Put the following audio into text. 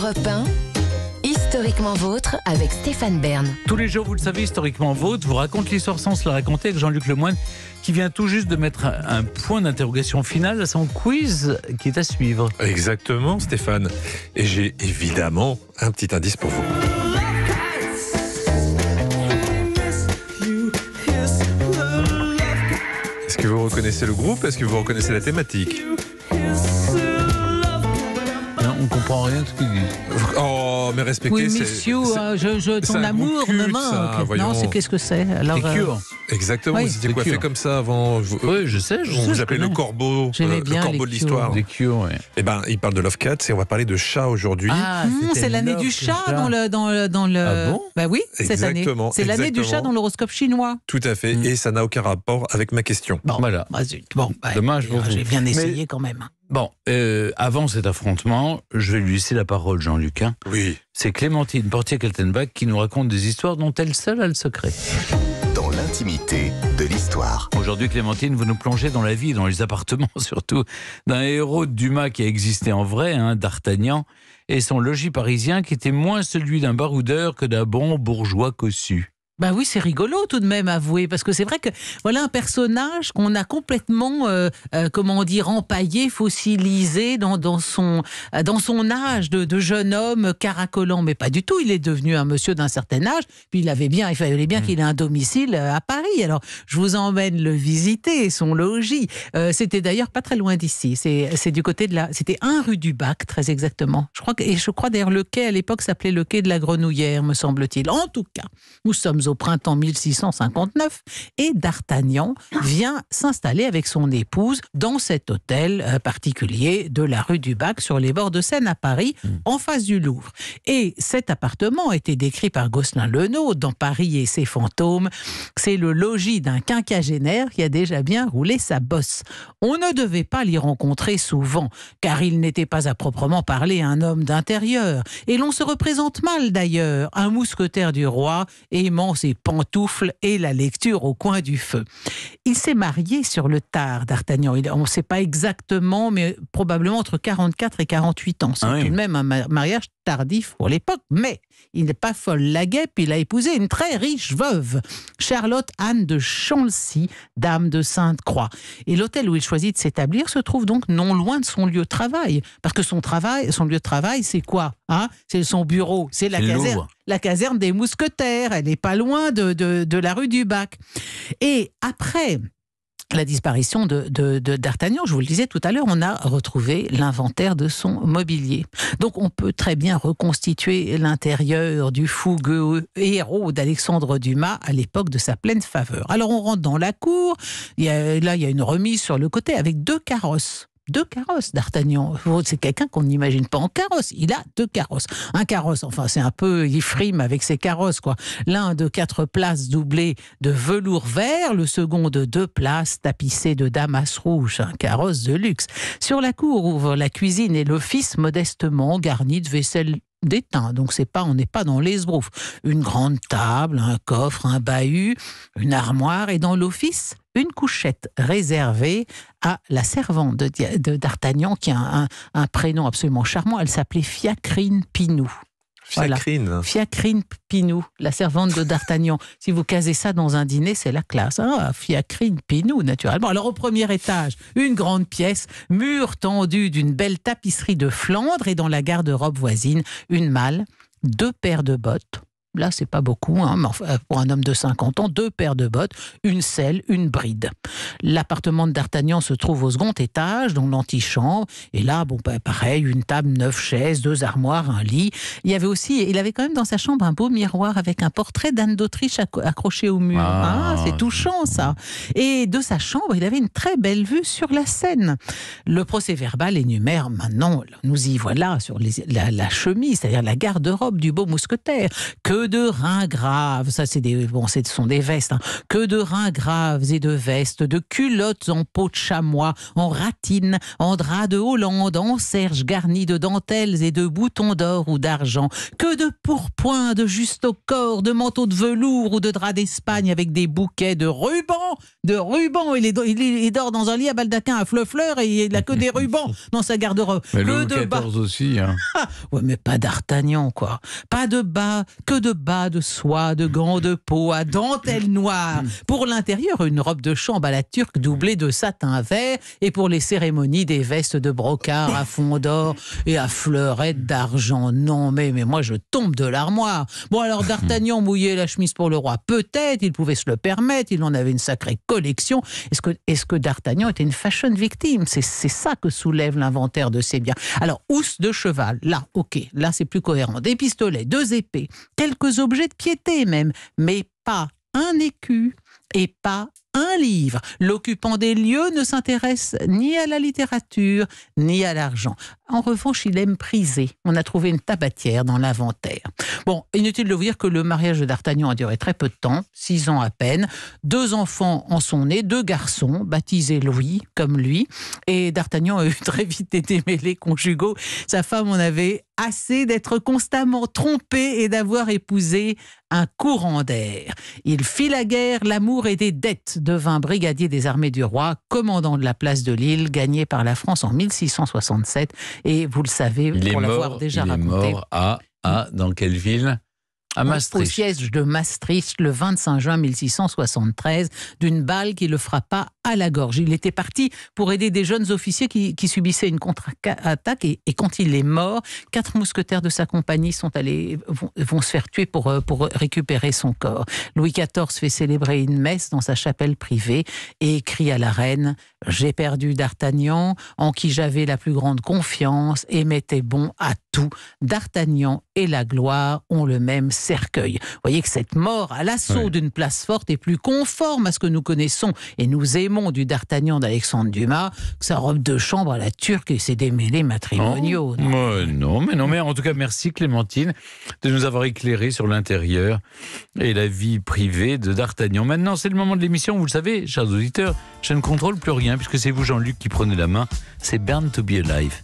Europe Historiquement vôtre avec Stéphane Bern. Tous les jours, vous le savez, historiquement vôtre vous raconte l'histoire sans se la raconter avec Jean-Luc Lemoyne qui vient tout juste de mettre un point d'interrogation final à son quiz qui est à suivre. Exactement, Stéphane. Et j'ai évidemment un petit indice pour vous. Est-ce que vous reconnaissez le groupe Est-ce que vous reconnaissez la thématique on comprend rien de ce qu'il dit. Oh, mais respectez... oui, miss euh, je, je, ton amour me non, c'est qu'est-ce que c'est Alors, euh, Exactement, vous étiez coiffé comme ça avant. Oui, je sais. vous appelez le corbeau, euh, le corbeau de l'histoire. Des cures, Eh ben, il parle de Love Cats et on va parler de chat aujourd'hui. Ah, ah, c'est l'année du chat dans le dans le dans le. Ah bah oui, cette année. C'est l'année du chat dans l'horoscope chinois. Tout à fait, mm. et ça n'a aucun rapport avec ma question. Bon, voilà. Bah, bon, demain je vais J'ai bien essayé quand même. Bon, euh, avant cet affrontement, je vais lui laisser la parole, Jean-Luc. Hein. Oui. C'est Clémentine portier Keltenbach qui nous raconte des histoires dont elle seule a le secret. Dans l'intimité de l'histoire. Aujourd'hui, Clémentine, vous nous plongez dans la vie, dans les appartements surtout, d'un héros de Dumas qui a existé en vrai, hein, d'Artagnan, et son logis parisien qui était moins celui d'un baroudeur que d'un bon bourgeois cossu. Ben oui, c'est rigolo tout de même, avoué, parce que c'est vrai que voilà un personnage qu'on a complètement, euh, euh, comment dire, empaillé, fossilisé dans, son, euh, dans son âge de, jeune homme caracolant, mais pas du tout. Il est devenu un monsieur d'un certain âge, puis il avait bien, il fallait bien mm. qu'il ait un domicile à Paris. Alors je vous emmène le visiter, son logis. c'était d'ailleurs pas très loin d'ici. C'est du côté de la, c'était un rue du Bac, très exactement. Je crois et je crois d'ailleurs le quai à l'époque s'appelait le quai de la Grenouillère, me semble-t-il. En tout cas, nous sommes au printemps 1659 et d'Artagnan vient s'installer avec son épouse dans cet hôtel euh, particulier de la rue du Bac sur les bords de Seine à Paris, hmm. en face du Louvre. Et cet appartement a été décrit par Gosselin Lenot dans Paris et ses fantômes. C'est le logis d'un quinquagénaire qui a déjà bien roulé sa bosse. On ne devait pas l'y rencontrer souvent, car il n'était pas à proprement parler un homme d'intérieur. Et l'on se représente mal d'ailleurs un mousquetaire du roi aimant ses pantoufles et la lecture au coin du feu. Il s'est marié sur le tard, D'Artagnan. On ne sait pas exactement, mais probablement entre 44 et 48 ans. C'est ah tout de même un mariage tardif pour l'époque, mais il n'est pas folle la guêpe, il a épousé une très riche veuve, Charlotte Anne de Chancy, dame de Sainte-Croix. Et l'hôtel où il choisit de s'établir se trouve donc non loin de son lieu de travail, parce que son travail, son lieu de travail, c'est quoi Hein, c'est son bureau, c'est la caserne, la caserne des mousquetaires. Elle n'est pas loin de, la rue du Bac. Et après la disparition de d'Artagnan, je vous le disais tout à l'heure, on a retrouvé l'inventaire de son mobilier. Donc on peut très bien reconstituer l'intérieur du fougueux héros d'Alexandre Dumas à l'époque de sa pleine faveur. Alors on rentre dans la cour, là il y a une remise sur le côté avec deux carrosses deux carrosses, d'Artagnan. C'est quelqu'un qu'on n'imagine pas en carrosse. Il a deux carrosses. Un carrosse, enfin, c'est un peu, il frime avec ses carrosses, quoi. L'un de quatre places doublées de velours vert, le second de deux places tapissées de damas rouge, un carrosse de luxe. Sur la cour ouvre la cuisine et l'office modestement garni de vaisselle d'étain. Donc c'est pas, on n'est pas dans l'esbrouf. Une grande table, un coffre, un bahut, une armoire et dans l'office, une couchette réservée à la servante de, D'Artagnan qui a un prénom absolument charmant. Elle s'appelait Fiacrine Pinou. Fiacrine. Pinou, la servante de D'Artagnan. si vous casez ça dans un dîner, c'est la classe. Hein. Fiacrine Pinou, naturellement. Alors, au premier étage, une grande pièce, mur tendu d'une belle tapisserie de Flandre, et dans la garde-robe voisine, une malle, deux paires de bottes, Là, c'est pas beaucoup, hein, pour un homme de 50 ans, deux paires de bottes, une selle, une bride. L'appartement de D'Artagnan se trouve au second étage, dans l'antichambre. Et là, bon, bah, pareil, une table, neuf chaises, deux armoires, un lit. Il y avait aussi, il avait quand même dans sa chambre un beau miroir avec un portrait d'Anne d'Autriche accroché au mur. Ah. ah, c'est touchant, ça. Et de sa chambre, il avait une très belle vue sur la Seine. Le procès verbal énumère maintenant, nous y voilà, sur la, la chemise, c'est-à-dire la garde-robe du beau mousquetaire, que que de reins graves, ça c'est des, bon, ce sont des vestes, hein. que de reins graves et de vestes, de culottes en peau de chamois, en ratine, en drap de Hollande, en serge garni de dentelles et de boutons d'or ou d'argent, que de pourpoints, de juste au corps, de manteaux de velours ou de drap d'Espagne avec des bouquets de rubans, de rubans, il, dort dans un lit à baldaquin à fleur et il n'a que des rubans dans sa garde-robe. Mais que le de bas. aussi. Hein. mais pas d'Artagnan, quoi. Pas de bas, que de bas de soie, de gants de peau à dentelle noire. Pour l'intérieur, une robe de chambre à la turque doublée de satin vert. Et pour les cérémonies, des vestes de brocart à fond d'or et à fleurettes d'argent. Non, mais, mais moi, je tombe de l'armoire. Bon, alors D'Artagnan mouillait la chemise pour le roi. Peut-être, il pouvait se le permettre. Il en avait une sacrée collection. Est-ce que, est que D'Artagnan était une fashion victime C'est ça que soulève l'inventaire de ses biens. Alors, housse de cheval, là, ok, là, c'est plus cohérent. Des pistolets, deux épées, quel quelques objets de piété même, mais pas un écu et pas un livre. L'occupant des lieux ne s'intéresse ni à la littérature, ni à l'argent. En revanche, il aime priser. On a trouvé une tabatière dans l'inventaire. Bon, inutile de vous dire que le mariage de D'Artagnan a duré très peu de temps, six ans à peine. Deux enfants en sont nés, deux garçons, baptisés Louis, comme lui. Et D'Artagnan a eu très vite des démêlés conjugaux. Sa femme en avait assez d'être constamment trompée et d'avoir épousé un courant d'air. Il fit la guerre, l'amour et des dettes devint brigadier des armées du roi, commandant de la place de Lille, gagnée par la France en 1667. Et vous le savez, pour l'avoir déjà il raconté. Est mort à, à, dans quelle ville à Maastricht. Au siège de Maastricht le 25 juin 1673 d'une balle qui le frappa à la gorge. Il était parti pour aider des jeunes officiers qui, subissaient une contre-attaque et, quand il est mort, quatre mousquetaires de sa compagnie sont allés, vont, se faire tuer pour, euh, pour récupérer son corps. Louis XIV fait célébrer une messe dans sa chapelle privée et écrit à la reine J'ai perdu d'Artagnan, en qui j'avais la plus grande confiance et m'était bon à tout. D'Artagnan et la gloire ont le même cercueil. Vous voyez que cette mort à l'assaut d'une place forte est plus conforme à ce que nous connaissons et nous aimons du D'Artagnan d'Alexandre Dumas que sa robe de chambre à la turque et ses démêlés matrimoniaux. Oh, non, mais non, mais en tout cas, merci Clémentine de nous avoir éclairé sur l'intérieur et la vie privée de D'Artagnan. Maintenant, c'est le moment de l'émission. Vous le savez, chers auditeurs, je ne contrôle plus rien puisque c'est vous, Jean-Luc, qui prenez la main. C'est Burn to be Alive.